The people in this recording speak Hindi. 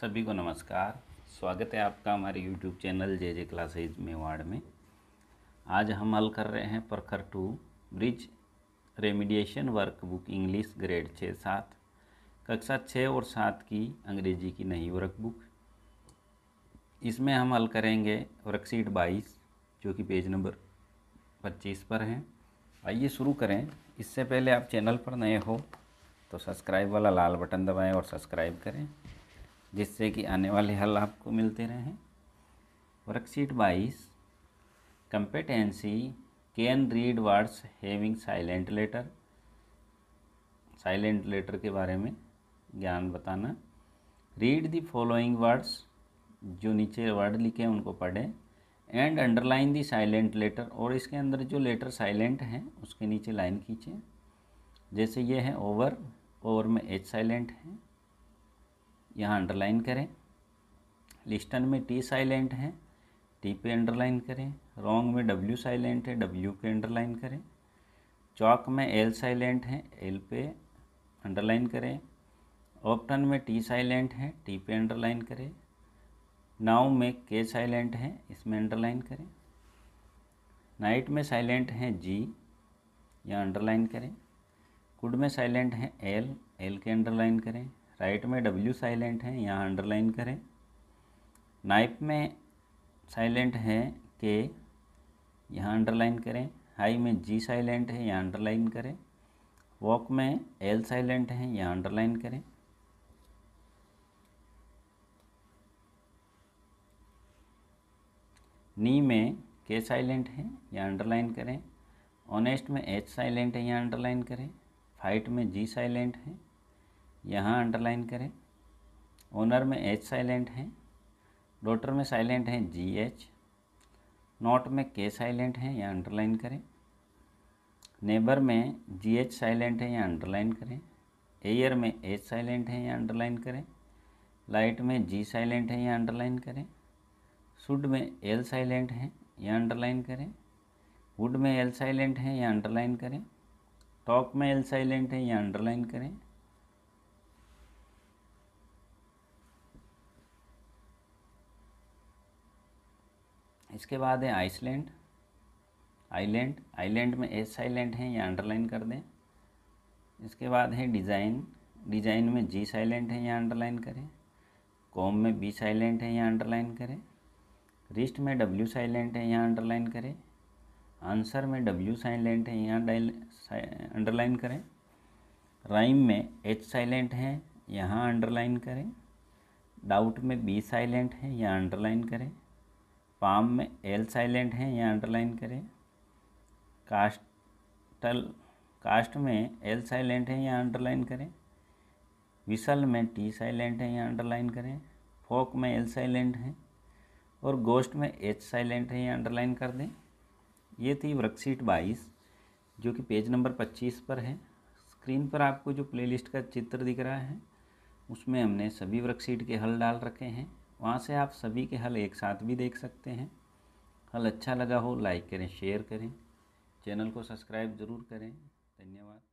सभी को नमस्कार स्वागत है आपका हमारे YouTube channel J J classes Mewar में आज हम हल कर रहे हैं Prakhar to bridge remediation workbook English grade छः सात कक्षा छः और सात की अंग्रेजी की नई वर्कबुक इसमें हम हल करेंगे वर्कशीट बाईस जो कि पेज नंबर पच्चीस पर हैं आइए शुरू करें इससे पहले आप चैनल पर नए हो तो सब्सक्राइब वाला लाल बटन दबाएं और सब्सक्राइब करें जिससे कि आने वाले हल आपको मिलते रहें वर्कशीट बाईस competency can read words having silent letter silent letter के बारे में ज्ञान बताना रीड द फॉलोइंग वर्ड्स जो नीचे वर्ड लिखे हैं उनको पढ़ें and underline the silent letter और इसके अंदर जो लेटर साइलेंट हैं उसके नीचे लाइन खींचें जैसे ये है ओवर ओवर में एच साइलेंट है यहाँ अंडरलाइन करें लिस्टन में टी साइलेंट है टी पे अंडरलाइन करें रॉन्ग में डब्ल्यू साइलेंट है डब्ल्यू पे अंडरलाइन करें चौक में एल साइलेंट है एल पे अंडरलाइन करें ऑप्टन में टी साइलेंट है टी पे अंडरलाइन करें नाव में के साइलेंट है इसमें अंडरलाइन करें नाइट में साइलेंट है जी या अंडरलाइन करें कुड में साइलेंट है एल एल के अंडरलाइन करें राइट में डब्ल्यू साइलेंट है यहाँ अंडरलाइन करें नाइफ में साइलेंट है के यहाँ अंडरलाइन करें हाई में जी साइलेंट है यहाँ अंडरलाइन करें वॉक में एल साइलेंट है यहाँ अंडरलाइन करें नी में के साइलेंट है यहाँ अंडरलाइन करें ऑनेस्ट में एच साइलेंट है यहाँ अंडरलाइन करें फाइट में जी साइलेंट है यहाँ अंडरलाइन करें ओनर में एच साइलेंट है डॉटर में साइलेंट है जी एच नॉट में के साइलेंट है यहाँ अंडरलाइन करें नेबर में जी एच साइलेंट है यहाँ अंडरलाइन करें एयर में एच साइलेंट है यहाँ अंडरलाइन करें लाइट में जी साइलेंट है यहाँ अंडरलाइन करें सुड में एल साइलेंट है या अंडरलाइन करें वुड में एल साइलेंट है या अंडरलाइन करें टॉप में एल साइलेंट है या अंडरलाइन करें इसके बाद है आइसलैंड आइलैंड आइलैंड में एस साइलेंट हैं यहाँ अंडरलाइन कर दें इसके बाद है डिज़ाइन डिज़ाइन में जी साइलेंट है यहाँ अंडरलाइन करें कॉम में बी साइलेंट है यहाँ अंडरलाइन करें रिस्ट में डब्ल्यू साइलेंट है यहाँ अंडरलाइन करें आंसर में डब्ल्यू साइलेंट है यहाँ अंडरलाइन करें राइम में एच साइलेंट है यहाँ अंडरलाइन करें डाउट में बी साइलेंट है यहाँ अंडरलाइन करें पाम में एल साइलेंट है यहाँ अंडरलाइन करें कास्टल कास्ट में एल साइलेंट है यहाँ अंडरलाइन करें विसल में टी साइलेंट है यहाँ अंडरलाइन करें फोक में एल साइलेंट है और गोस्ट में एच साइलेंट है या अंडरलाइन कर दें ये थी वर्कशीट बाईस जो कि पेज नंबर पच्चीस पर है स्क्रीन पर आपको जो प्लेलिस्ट का चित्र दिख रहा है उसमें हमने सभी वर्कशीट के हल डाल रखे हैं वहाँ से आप सभी के हल एक साथ भी देख सकते हैं हल अच्छा लगा हो लाइक करें शेयर करें चैनल को सब्सक्राइब ज़रूर करें धन्यवाद